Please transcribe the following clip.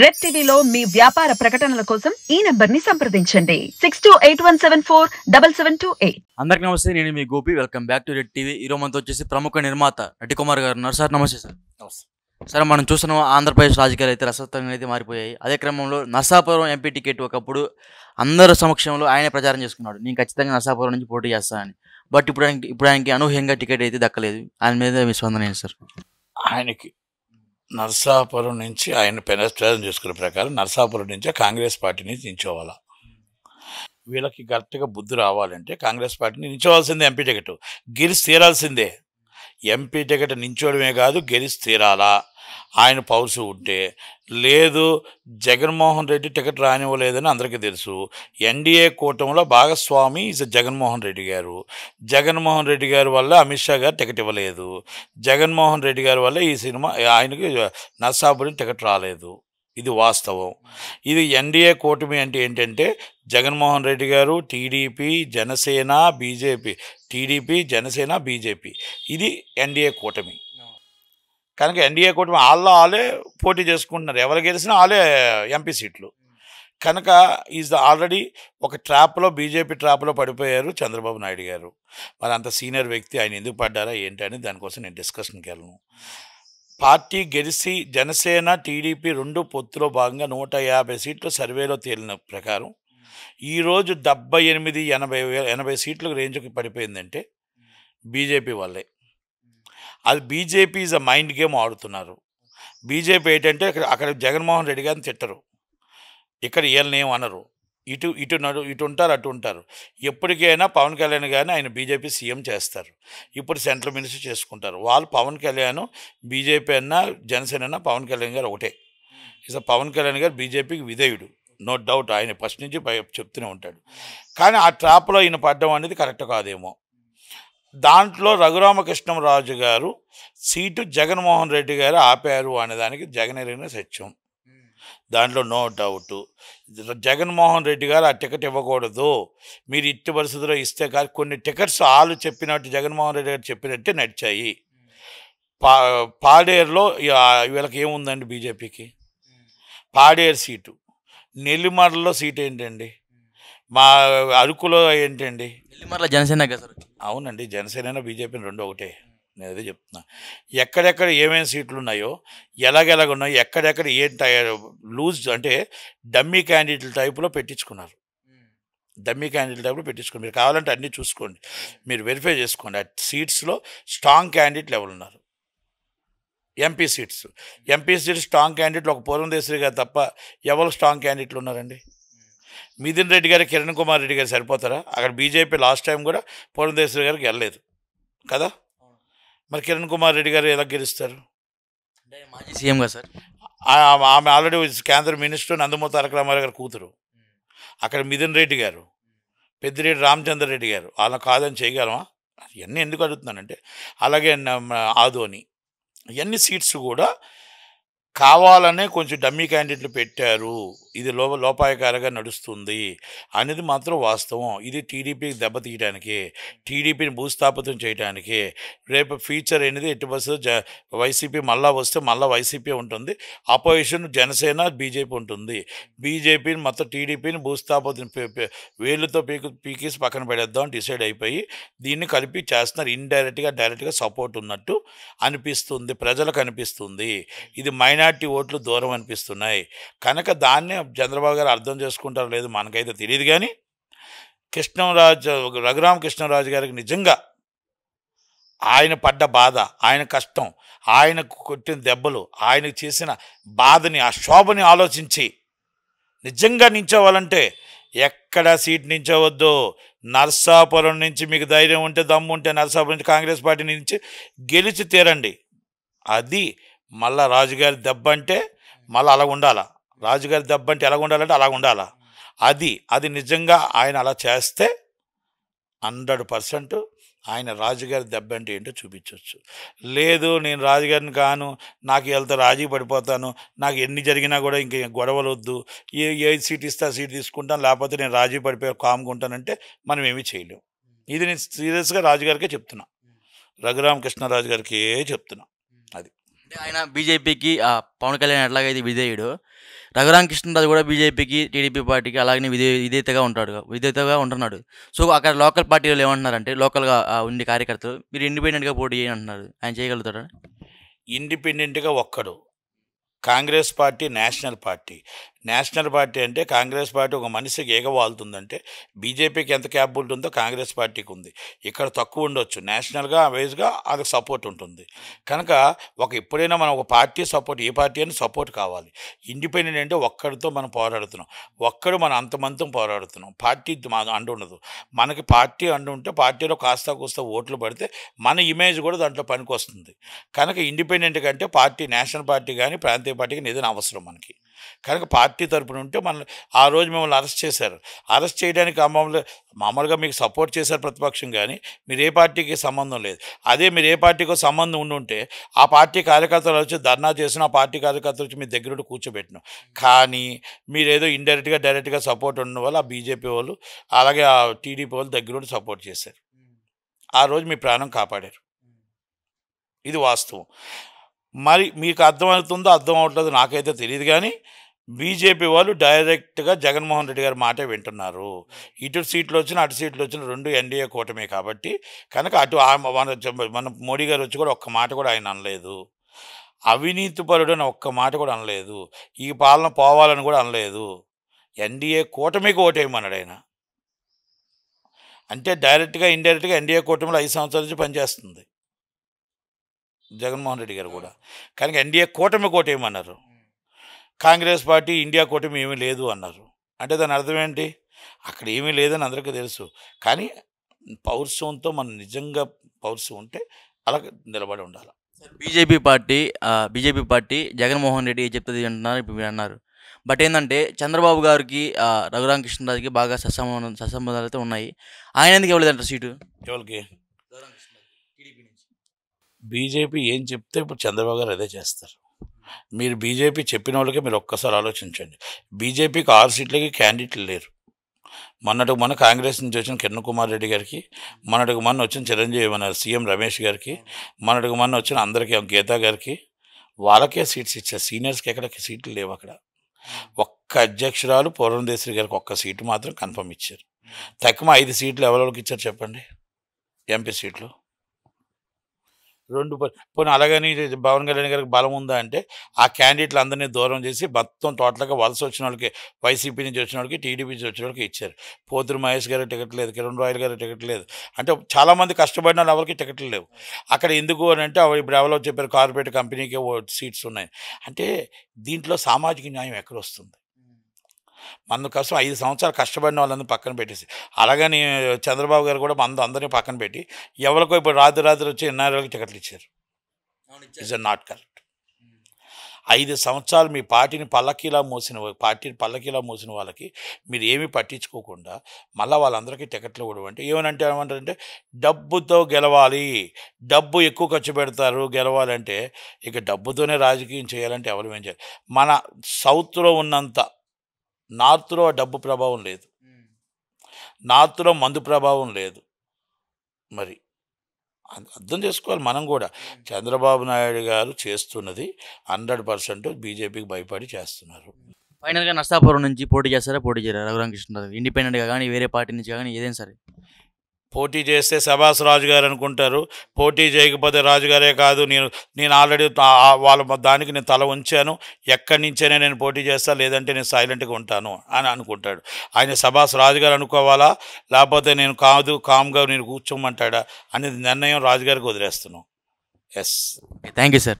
red టీవీలో మీ వ్యాపార ప్రకటనల కోసం ఈ నెంబర్ ని సంప్రదించండి six two eight one seven four double seven two eight అందరికి నమస్తే నేను మీ Gopi welcome back to red TV ఈరో మనతో వచ్చేసి ప్రముఖ నిర్మాత నటి కుమార్ గారు ఉన్నారు సార్ నమస్తే సార్ సార్ మనం చూస్తున్నాం ఆంధ్రప్రదేశ్ రాజకీయాలు అయితే రసవత్వంగా అయితే మారిపోయాయి అదే క్రమంలో నర్సాపురం ఎంపీ టికెట్ ఒకప్పుడు అందరి సమక్షంలో ఆయన ప్రచారం చేసుకున్నాడు నేను ఖచ్చితంగా నర్సాపురం నుంచి పోటీ చేస్తానని బట్ ఇప్పుడు ఇప్పుడు ఆయనకి అనూహ్యంగా టికెట్ అయితే దక్కలేదు ఆయన మీద మీ స్పందన సార్ ఆయనకి నర్సాపురం నుంచి ఆయన పెనస్ట్రేషన్ చేసుకున్న ప్రకారం నర్సాపురం నుంచి కాంగ్రెస్ పార్టీని నించోవాలా వీళ్ళకి కరెక్ట్గా బుద్ధి రావాలంటే కాంగ్రెస్ పార్టీని నించోవాల్సిందే ఎంపీ టికెట్ గిరిస్ తీరాల్సిందే ఎంపీ టికెట్ నించోడమే కాదు గెలిచి తీరాలా ఆయన పౌరుసు ఉంటే లేదు జగన్మోహన్ రెడ్డి టికెట్ రానివ్వలేదని అందరికీ తెలుసు ఎన్డీఏ కూటమిలో భాగస్వామి ఇస్ జగన్మోహన్ రెడ్డి గారు జగన్మోహన్ రెడ్డి గారి వల్ల అమిత్ షా గారు టికెట్ ఇవ్వలేదు జగన్మోహన్ రెడ్డి గారి వల్ల ఈ సినిమా ఆయనకి నర్సాపురి టికెట్ రాలేదు ఇది వాస్తవం ఇది ఎన్డీఏ కూటమి అంటే ఏంటంటే జగన్మోహన్ రెడ్డి గారు TDP Janasena BJP TDP Janasena BJP ఇది ఎన్డీఏ కూటమి కనుక ఎన్డీఏ కూటమి వాళ్ళ వాళ్ళే పోటీ చేసుకుంటున్నారు ఎవరు గెలిచినా వాళ్ళే ఎంపీ సీట్లు కనుక ఈజ్ ఆల్రెడీ ఒక ట్రాప్లో బీజేపీ ట్రాప్లో పడిపోయారు చంద్రబాబు నాయుడు గారు మరి అంత సీనియర్ వ్యక్తి ఆయన ఎందుకు పడ్డారా ఏంటని దానికోసం నేను డిస్కషన్కి వెళ్ళను పార్టీ గెలిచి జనసేన టీడీపీ రెండు పొత్తులో భాగంగా నూట యాభై సీట్లు సర్వేలో తేలిన ప్రకారం ఈరోజు డెబ్బై ఎనిమిది ఎనభై వేల ఎనభై సీట్లకు రేంజ్కి పడిపోయిందంటే బీజేపీ వాళ్ళే అది BJP is a mind game ఆడుతున్నారు బీజేపీ ఏంటంటే అక్కడ అక్కడ జగన్మోహన్ రెడ్డి గారిని తిట్టరు ఇక్కడ వీళ్ళని ఏమనరు ఇటు ఇటు నడు ఇటు ఉంటారు అటు ఉంటారు ఎప్పటికైనా పవన్ కళ్యాణ్ గారిని ఆయన బీజేపీ సీఎం చేస్తారు ఇప్పుడు సెంట్రల్ మినిస్టర్ చేసుకుంటారు వాళ్ళు పవన్ కళ్యాణ్ బీజేపీ అన్నా జనసేన అన్నా పవన్ కళ్యాణ్ గారు ఒకటే ఇస పవన్ కళ్యాణ్ గారు బీజేపీకి విధేయుడు నో డౌట్ ఆయన ఫస్ట్ నుంచి చెప్తూనే ఉంటాడు కానీ ఆ ట్రాప్లో ఈయన పడ్డం అనేది కరెక్ట్ కాదేమో దాంట్లో రఘురామకృష్ణం రాజు గారు సీటు జగన్మోహన్ రెడ్డి గారు ఆపారు అనేదానికి జగన్ ఎరిగిన సత్యం దాంట్లో నో డౌట్ జగన్మోహన్ రెడ్డి గారు ఆ టికెట్ ఇవ్వకూడదు మీరు ఇట్టి పరిస్థితిలో ఇస్తే కాదు కొన్ని టికెట్స్ వాళ్ళు చెప్పినట్టు జగన్మోహన్ రెడ్డి గారు చెప్పినట్టే నడిచాయి పా పాడేరులో వీళ్ళకి ఏముందండి బీజేపీకి పాడేరు సీటు నెల్లిమర్లలో సీట్ ఏంటండి మా అరకులో ఏంటండి నెల్లిమర్ల జనసేన అవునండి జనసేన బీజేపీ రెండు ఒకటే నేను అదే చెప్తున్నా ఎక్కడెక్కడ ఏమేమి సీట్లు ఉన్నాయో ఎలాగెలాగ ఉన్నాయో ఎక్కడెక్కడ ఏం లూజ్ అంటే డమ్మీ క్యాండిడేట్ల టైపులో పెట్టించుకున్నారు డమ్మీ క్యాండిడేట్ టైప్లో పెట్టించుకోండి మీరు కావాలంటే అన్నీ చూసుకోండి మీరు వెరిఫై చేసుకోండి ఆ సీట్స్లో స్ట్రాంగ్ క్యాండిడేట్లు ఎవరు ఉన్నారు MP seats MP seats strong క్యాండిడేట్లు ఒక పూర్వందేశ్వరి గారు తప్ప ఎవరు స్ట్రాంగ్ క్యాండిడేట్లు ఉన్నారండి మిథిన్ రెడ్డి గారు కిరణ్ కుమార్ రెడ్డి గారు సరిపోతారా అక్కడ బీజేపీ లాస్ట్ టైం కూడా పూర్వం పూర్వందేశ్వరి గారికి వెళ్ళలేదు కదా మరి కిరణ్ కుమార్ రెడ్డి గారు ఎలా గెలుస్తారు మాజీ సీఎం సార్ ఆమె ఆల్రెడీ కేంద్ర మినిస్టర్ నందమూరి తారక రామారావు గారు కూతురు అక్కడ మిథున్ రెడ్డి గారు పెద్దిరెడ్డి రామచంద్ర రెడ్డి గారు అలా కాదని చేయగలమా ఇవన్నీ ఎందుకు అడుగుతున్నానంటే అలాగే ఆదోని ఇవన్నీ సీట్స్ కూడా కావాలనే కొంచెం డమ్మీ క్యాండిడేట్లు పెట్టారు ఇది లో లోపాయకారిగా నడుస్తుంది అనేది మాత్రం వాస్తవం ఇది టీడీపీకి దెబ్బతీయడానికి టీడీపీని భూస్థాపితం చేయడానికి రేపు ఫ్యూచర్ అనేది ఎటు వస్తుంది జ వైసీపీ మళ్ళా వస్తే మళ్ళీ వైసీపీ ఉంటుంది అపోజిషన్ జనసేన బీజేపీ ఉంటుంది బీజేపీని మొత్తం టీడీపీని భూస్థాపతిని వేళ్ళతో పీకి పీకేసి పక్కన పెడేద్దాం డిసైడ్ అయిపోయి దీన్ని కలిపి చేస్తున్నారు ఇండైరెక్ట్గా డైరెక్ట్గా సపోర్ట్ ఉన్నట్టు అనిపిస్తుంది ప్రజలకు అనిపిస్తుంది ఇది మైనార్టీ ఓట్లు దూరం అనిపిస్తున్నాయి కనుక దాన్నే చంద్రబాబు గారు అర్థం చేసుకుంటారు లేదు మనకైతే తెలియదు కానీ కృష్ణరాజు రఘురామ కృష్ణరాజు గారికి నిజంగా ఆయన పడ్డ బాధ ఆయన కష్టం ఆయన కొట్టిన దెబ్బలు ఆయన చేసిన బాధని ఆ శోభని ఆలోచించి నిజంగా నించోవాలంటే ఎక్కడ సీట్ నించవద్దు నర్సాపురం నుంచి మీకు ధైర్యం ఉంటే దమ్ము ఉంటే నర్సాపురం నుంచి కాంగ్రెస్ పార్టీ నుంచి గెలిచి తీరండి అది మళ్ళా రాజుగారి దెబ్బ అంటే మళ్ళీ అలా ఉండాలా రాజుగారి దెబ్బ అంటే ఎలా ఉండాలంటే అలా ఉండాలా అది అది నిజంగా ఆయన అలా చేస్తే హండ్రెడ్ పర్సెంట్ ఆయన రాజుగారి దెబ్బ అంటే ఏంటో చూపించవచ్చు లేదు నేను రాజుగారిని కాను నాకు వెళ్తే రాజీ పడిపోతాను నాకు ఎన్ని జరిగినా కూడా ఇంక గొడవలు వద్దు ఏ ఏ సీట్ ఇస్తే ఆ సీట్ తీసుకుంటాను లేకపోతే నేను రాజీ పడిపోయి కాముకుంటానంటే మనం ఏమీ చేయలేము ఇది నేను సీరియస్గా రాజుగారికే చెప్తున్నా కృష్ణరాజు గారికి చెప్తున్నా అది అంటే ఆయన బీజేపీకి పవన్ కళ్యాణ్ ఎట్లాగైతే విధేయుడు కృష్ణరాజు కూడా బీజేపీకి టీడీపీ పార్టీకి అలాగే విధే విధేతగా ఉంటాడు విధేతగా ఉంటున్నాడు సో అక్కడ లోకల్ పార్టీలు ఏమంటున్నారంటే లోకల్గా ఉండే కార్యకర్తలు మీరు ఇండిపెండెంట్గా పోటీ చేయని అంటున్నారు ఆయన చేయగలుగుతాడు ఇండిపెండెంట్గా ఒక్కడు Congress party national party national party అంటే కాంగ్రెస్ పార్టీ ఒక మనిషికి ఏగవాలుతుందంటే బీజేపీకి ఎంత క్యాపబిలిటీ ఉందో కాంగ్రెస్ పార్టీకి ఉంది ఇక్కడ తక్కువ ఉండొచ్చు నేషనల్గా వైజ్గా అది సపోర్ట్ ఉంటుంది కనుక ఒక ఎప్పుడైనా మనం ఒక పార్టీ సపోర్ట్ ఏ పార్టీ అని సపోర్ట్ కావాలి ఇండిపెండెంట్ అంటే ఒక్కడితో మనం పోరాడుతున్నాం ఒక్కడు మనం అంతమంతం పోరాడుతున్నాం పార్టీ అండు ఉండదు మనకి పార్టీ అండు ఉంటే పార్టీలో కాస్త కూస్త ఓట్లు పడితే మన ఇమేజ్ కూడా దాంట్లో పనికి వస్తుంది కనుక ఇండిపెండెంట్ కంటే పార్టీ నేషనల్ పార్టీ కానీ ప్రాంతీయ పార్టీ కానీ ఏదైనా అవసరం మనకి కనుక పార్టీ తరపున ఉంటే మన ఆ రోజు మిమ్మల్ని అరెస్ట్ చేశారు అరెస్ట్ చేయడానికి మామూలు మామూలుగా మీకు సపోర్ట్ చేశారు ప్రతిపక్షం కానీ మీరు ఏ పార్టీకి సంబంధం లేదు అదే మీరు ఏ పార్టీకో సంబంధం ఉండుంటే ఆ పార్టీ కార్యకర్తలు వచ్చి ధర్నా చేసిన ఆ పార్టీ కార్యకర్తలు వచ్చి మీ దగ్గర కూర్చోబెట్టినాం కానీ మీరేదో ఇండైరెక్ట్గా డైరెక్ట్గా సపోర్ట్ ఉండడం వల్ల ఆ బీజేపీ వాళ్ళు అలాగే ఆ టీడీపీ వాళ్ళు దగ్గర సపోర్ట్ చేశారు ఆ రోజు మీ ప్రాణం కాపాడారు ఇది వాస్తవం మరి మీకు అర్థమవుతుందో అర్థం అవట్లేదు నాకైతే తెలియదు కానీ బీజేపీ వాళ్ళు డైరెక్ట్గా జగన్మోహన్ రెడ్డి గారి మాటే వింటున్నారు ఇటు సీట్లు వచ్చిన అటు సీట్లు వచ్చిన రెండు ఎన్డీఏ కూటమే కాబట్టి కనుక అటు మన మోడీ గారు వచ్చి కూడా ఒక్క మాట కూడా ఆయన అనలేదు అని ఒక్క మాట కూడా అనలేదు ఈ పాలన పోవాలని కూడా అనలేదు ఎన్డీఏ కూటమికి ఓటేయమన్నాడు ఆయన అంటే డైరెక్ట్గా ఇండైరెక్ట్గా ఎన్డీఏ కూటమిలో ఐదు సంవత్సరాల నుంచి పనిచేస్తుంది జగన్మోహన్ రెడ్డి గారు కూడా కానీ ఎన్డీఏ కూటమి అన్నారు కాంగ్రెస్ పార్టీ ఇండియా కూటమి ఏమీ లేదు అన్నారు అంటే దాని అర్థం ఏంటి అక్కడ ఏమీ లేదని అందరికీ తెలుసు కానీ పౌరుషంతో మనం నిజంగా పౌరుషం ఉంటే అలా నిలబడి ఉండాలి BJP party BJP party Jaganmohan Reddy చెప్తుంది అంటున్నారు ఇప్పుడు మీరు అన్నారు బట్ ఏంటంటే చంద్రబాబు గారికి రఘురామకృష్ణరాజుకి బాగా సత్సంబంధం సత్సంబంధాలు అయితే ఉన్నాయి ఆయన ఎందుకు ఇవ్వలేదంటారు సీటు ఎవరికి బీజేపీ ఏం చెప్తే ఇప్పుడు చంద్రబాబు గారు అదే చేస్తారు మీరు బీజేపీ చెప్పిన వాళ్ళకే మీరు ఒక్కసారి ఆలోచించండి బీజేపీకి ఆరు సీట్లకి క్యాండిడేట్లు లేరు మొన్నటికి మొన్న కాంగ్రెస్ నుంచి వచ్చిన కిరణ్ కుమార్ రెడ్డి గారికి మొన్నటికి మొన్న వచ్చిన చిరంజీవి మన సీఎం రమేష్ గారికి మొన్నటికి మొన్న వచ్చిన అందరికీ గీతా గారికి వాళ్ళకే సీట్స్ ఇచ్చారు సీనియర్స్కి ఎక్కడ సీట్లు లేవు అక్కడ ఒక్క అధ్యక్షురాలు పూర్వదేశ్వరి గారికి ఒక్క సీటు మాత్రం కన్ఫర్మ్ ఇచ్చారు తక్కువ ఐదు సీట్లు ఎవరెవరికి ఇచ్చారు చెప్పండి ఎంపీ సీట్లు రెండు పోనీ అలాగని పవన్ కళ్యాణ్ గారికి బలం ఉందా అంటే ఆ క్యాండిడేట్లు అందరినీ దూరం చేసి మొత్తం టోటల్గా వలస వచ్చిన వాళ్ళకి వైసీపీ నుంచి వచ్చిన వాళ్ళకి టీడీపీ నుంచి వచ్చిన వాళ్ళకి ఇచ్చారు పోతురు మహేష్ గారి టికెట్ లేదు కిరణ్ రాయల్ గారి టికెట్ లేదు అంటే చాలామంది కష్టపడిన వాళ్ళు ఎవరికి టికెట్లు లేవు అక్కడ ఎందుకు అని అంటే ఇప్పుడు ఎవరో చెప్పారు కార్పొరేట్ కంపెనీకే సీట్స్ ఉన్నాయి అంటే దీంట్లో సామాజిక న్యాయం ఎక్కడ వస్తుంది మందు కోసం ఐదు సంవత్సరాలు కష్టపడిన వాళ్ళని పక్కన పెట్టేసి అలాగని చంద్రబాబు గారు కూడా మందు అందరినీ పక్కన పెట్టి ఎవరికో ఇప్పుడు రాత్రి రాత్రి వచ్చి ఎన్ఆర్ఎల్కి టికెట్లు ఇచ్చారు ఇజ్ నాట్ కరెక్ట్ ఐదు సంవత్సరాలు మీ పార్టీని పల్లకీలా మోసిన పార్టీని పల్లకీలా మోసిన వాళ్ళకి మీరు ఏమీ పట్టించుకోకుండా మళ్ళీ వాళ్ళందరికీ టికెట్లు కూడా అంటే ఏమనంటే ఏమంటారంటే డబ్బుతో గెలవాలి డబ్బు ఎక్కువ ఖర్చు పెడతారు గెలవాలంటే ఇక డబ్బుతోనే రాజకీయం చేయాలంటే ఎవరు ఏం చేయాలి మన సౌత్లో ఉన్నంత నార్త్లో డబ్బు ప్రభావం లేదు నార్త్లో మందు ప్రభావం లేదు మరి అర్థం చేసుకోవాలి మనం కూడా చంద్రబాబు నాయుడు గారు చేస్తున్నది హండ్రెడ్ పర్సెంట్ బీజేపీకి భయపడి చేస్తున్నారు ఫైనల్గా నర్సాపురం నుంచి పోటీ చేస్తారా పోటీ చేయాలి రఘురామకృష్ణరావు ఇండిపెండెంట్గా కానీ వేరే పార్టీ నుంచి కానీ ఏదైనా సరే పోటీ చేస్తే శభాస్ రాజు గారు అనుకుంటారు పోటీ చేయకపోతే రాజుగారే కాదు నేను నేను ఆల్రెడీ వాళ్ళ దానికి నేను తల ఉంచాను ఎక్కడి నుంచైనా నేను పోటీ చేస్తా లేదంటే నేను సైలెంట్గా ఉంటాను అని అనుకుంటాడు ఆయన రాజు రాజుగారు అనుకోవాలా లేకపోతే నేను కాదు కామ్గా నేను కూర్చోమంటాడా అనేది నిర్ణయం రాజుగారికి వదిలేస్తున్నాను ఎస్ థ్యాంక్ యూ సార్